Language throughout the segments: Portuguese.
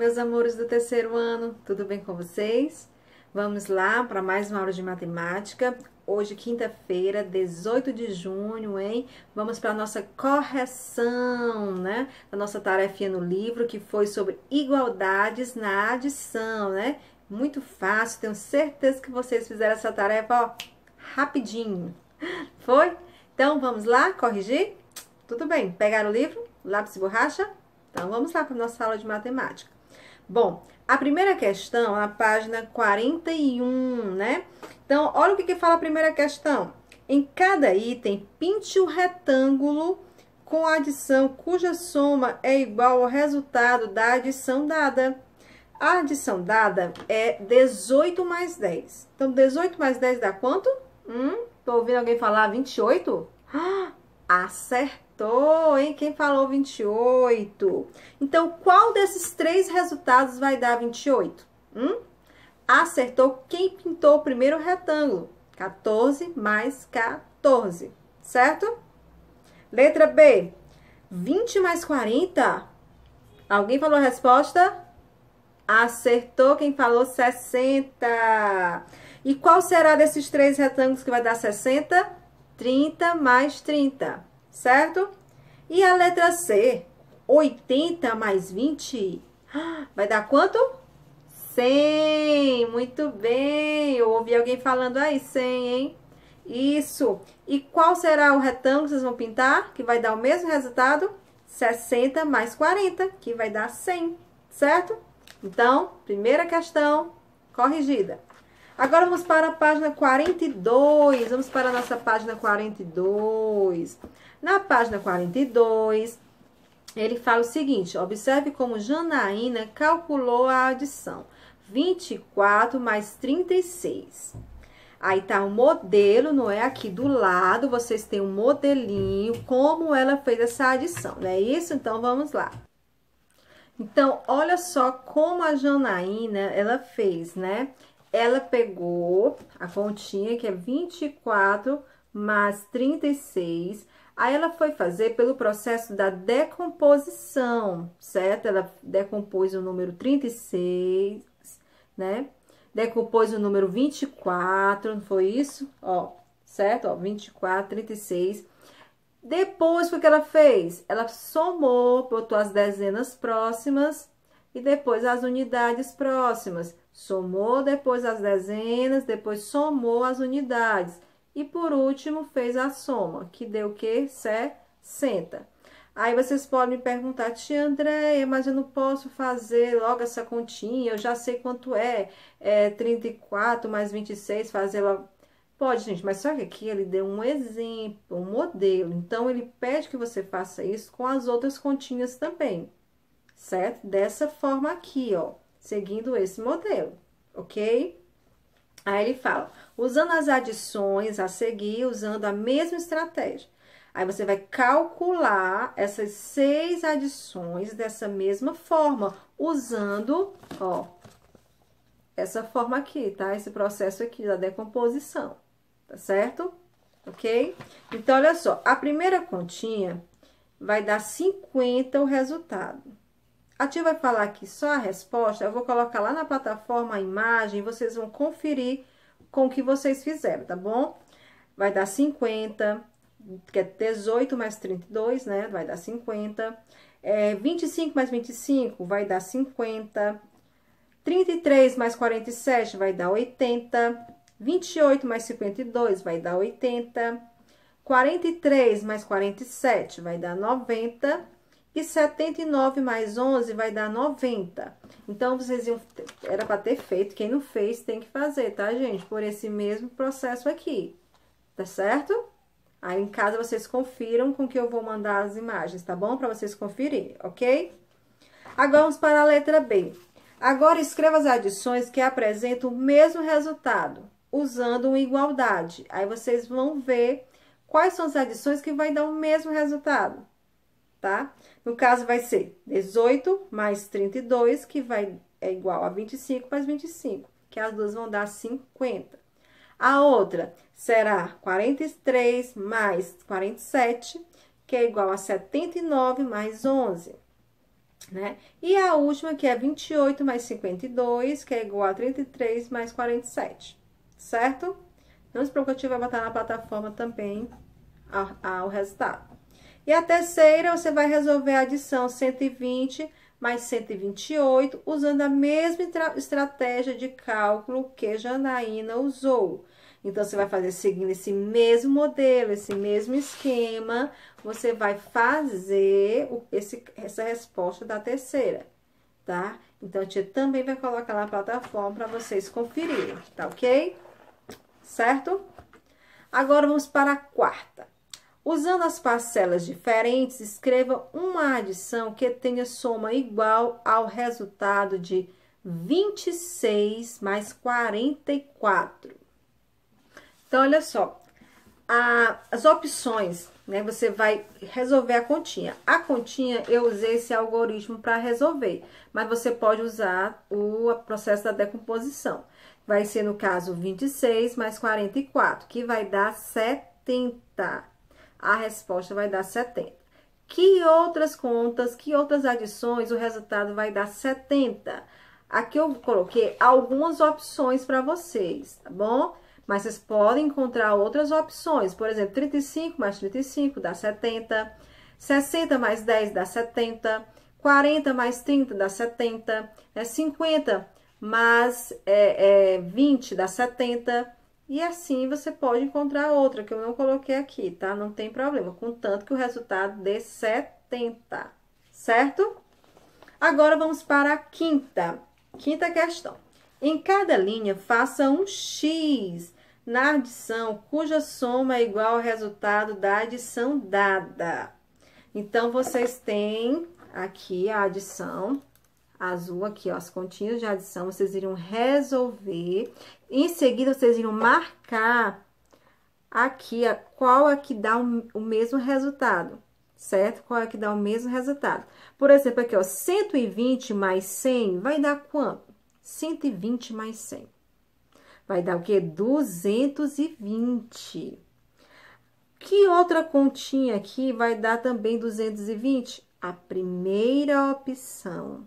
meus amores do terceiro ano, tudo bem com vocês? Vamos lá para mais uma aula de matemática. Hoje, quinta-feira, 18 de junho, hein? Vamos para a nossa correção, né? A nossa tarefinha no livro, que foi sobre igualdades na adição, né? Muito fácil, tenho certeza que vocês fizeram essa tarefa, ó, rapidinho. Foi? Então, vamos lá corrigir? Tudo bem, pegaram o livro? Lápis e borracha? Então, vamos lá para a nossa aula de matemática. Bom, a primeira questão, a página 41, né? Então, olha o que, que fala a primeira questão. Em cada item, pinte o retângulo com a adição cuja soma é igual ao resultado da adição dada. A adição dada é 18 mais 10. Então, 18 mais 10 dá quanto? Hum, tô ouvindo alguém falar 28? Ah, acertou! acertou, hein? Quem falou 28? Então, qual desses três resultados vai dar 28? Hum? Acertou quem pintou o primeiro retângulo. 14 mais 14, certo? Letra B. 20 mais 40. Alguém falou a resposta? Acertou quem falou 60. E qual será desses três retângulos que vai dar 60? 30 mais 30 certo? E a letra C, 80 mais 20, ah, vai dar quanto? 100, muito bem, eu ouvi alguém falando aí, 100, hein? Isso, e qual será o retângulo que vocês vão pintar, que vai dar o mesmo resultado? 60 mais 40, que vai dar 100, certo? Então, primeira questão corrigida. Agora vamos para a página 42, vamos para a nossa página 42. Na página 42, ele fala o seguinte: observe como Janaína calculou a adição. 24 mais 36. Aí tá o um modelo, não é? Aqui do lado, vocês têm um modelinho, como ela fez essa adição, não é isso? Então, vamos lá. Então, olha só como a Janaína, ela fez, né? Ela pegou a continha, que é 24 mais 36, Aí ela foi fazer pelo processo da decomposição, certo? Ela decompôs o número 36, né? Decompôs o número 24, não foi isso? Ó, certo? Ó, 24, 36. Depois, o que ela fez? Ela somou, botou as dezenas próximas e depois as unidades próximas. Somou depois as dezenas, depois somou as unidades. E por último, fez a soma, que deu o quê? 60. Aí vocês podem me perguntar, tia Andréia, mas eu não posso fazer logo essa continha, eu já sei quanto é, é 34 mais 26, fazer logo... Pode, gente, mas só que aqui ele deu um exemplo, um modelo, então ele pede que você faça isso com as outras continhas também, certo? Dessa forma aqui, ó, seguindo esse modelo, ok? Aí ele fala, usando as adições a seguir, usando a mesma estratégia. Aí você vai calcular essas seis adições dessa mesma forma, usando, ó, essa forma aqui, tá? Esse processo aqui da decomposição, tá certo? Ok? Então, olha só, a primeira continha vai dar 50 o resultado. A tia vai falar aqui só a resposta, eu vou colocar lá na plataforma a imagem, vocês vão conferir com o que vocês fizeram, tá bom? Vai dar 50, que é 18 mais 32, né? Vai dar 50. É, 25 mais 25 vai dar 50. 33 mais 47 vai dar 80. 28 mais 52 vai dar 80. 43 mais 47 vai dar 90 que 79 mais 11 vai dar 90. Então, vocês iam, era para ter feito, quem não fez tem que fazer, tá, gente? Por esse mesmo processo aqui, tá certo? Aí, em casa, vocês confiram com que eu vou mandar as imagens, tá bom? Para vocês conferirem, ok? Agora, vamos para a letra B. Agora, escreva as adições que apresentam o mesmo resultado, usando uma igualdade. Aí, vocês vão ver quais são as adições que vai dar o mesmo resultado tá? No caso, vai ser 18 mais 32, que vai, é igual a 25 mais 25, que as duas vão dar 50. A outra será 43 mais 47, que é igual a 79 mais 11, né? E a última, que é 28 mais 52, que é igual a 33 mais 47, certo? Não se preocupe, vai botar na plataforma também o resultado. E a terceira, você vai resolver a adição 120 mais 128, usando a mesma estratégia de cálculo que Janaína usou. Então, você vai fazer seguindo esse mesmo modelo, esse mesmo esquema, você vai fazer esse, essa resposta da terceira, tá? Então, a gente também vai colocar na plataforma para vocês conferirem, tá ok? Certo? Agora, vamos para a quarta. Usando as parcelas diferentes, escreva uma adição que tenha soma igual ao resultado de 26 mais 44. Então, olha só, a, as opções, né? Você vai resolver a continha. A continha, eu usei esse algoritmo para resolver, mas você pode usar o processo da decomposição. Vai ser, no caso, 26 mais 44, que vai dar 70 a resposta vai dar 70. Que outras contas, que outras adições, o resultado vai dar 70. Aqui eu coloquei algumas opções para vocês, tá bom? Mas vocês podem encontrar outras opções, por exemplo, 35 mais 35 dá 70, 60 mais 10 dá 70, 40 mais 30 dá 70, né? 50 mais é, é, 20 dá 70, e assim você pode encontrar outra que eu não coloquei aqui, tá? Não tem problema, contanto que o resultado dê 70, certo? Agora vamos para a quinta, quinta questão. Em cada linha, faça um X na adição cuja soma é igual ao resultado da adição dada. Então, vocês têm aqui a adição azul aqui, ó, as continhas de adição, vocês iriam resolver. Em seguida, vocês iriam marcar aqui a qual é que dá o, o mesmo resultado, certo? Qual é que dá o mesmo resultado. Por exemplo, aqui, ó, 120 mais 100 vai dar quanto? 120 mais 100. Vai dar o quê? 220. Que outra continha aqui vai dar também 220? A primeira opção.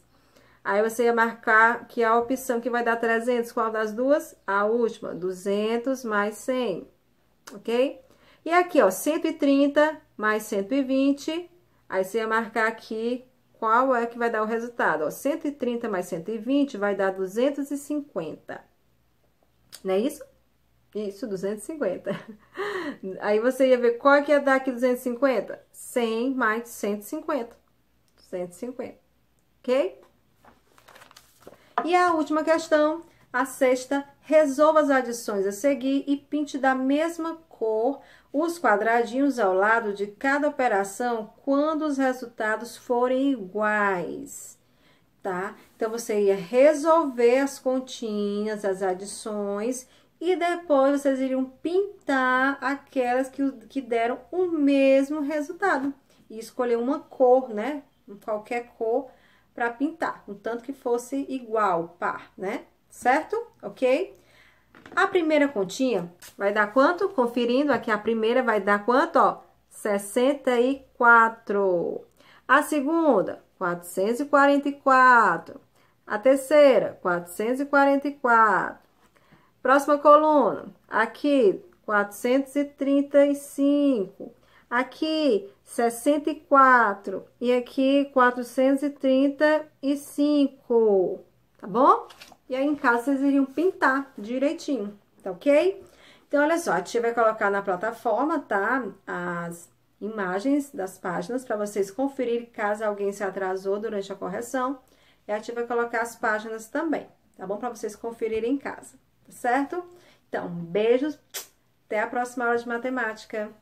Aí você ia marcar que é a opção que vai dar 300, qual das duas? A última, 200 mais 100, ok? E aqui, ó, 130 mais 120, aí você ia marcar aqui qual é que vai dar o resultado, ó, 130 mais 120 vai dar 250, não é isso? Isso, 250. Aí você ia ver qual é que ia dar aqui 250? 100 mais 150, 150, ok? E a última questão, a sexta, resolva as adições a seguir e pinte da mesma cor os quadradinhos ao lado de cada operação quando os resultados forem iguais, tá? Então, você ia resolver as continhas, as adições, e depois vocês iriam pintar aquelas que, que deram o mesmo resultado. E escolher uma cor, né? Qualquer cor para pintar, um tanto que fosse igual, par, né? Certo? Ok? A primeira continha vai dar quanto? Conferindo aqui, a primeira vai dar quanto, ó? 64. A segunda, 444. A terceira, 444. Próxima coluna, aqui, 435. Aqui, 64. E aqui, 435. Tá bom? E aí, em casa, vocês iriam pintar direitinho, tá ok? Então, olha só, a tia vai colocar na plataforma, tá? As imagens das páginas para vocês conferirem caso alguém se atrasou durante a correção. E a tia vai colocar as páginas também, tá bom? Para vocês conferirem em casa, tá certo? Então, beijos, até a próxima aula de matemática.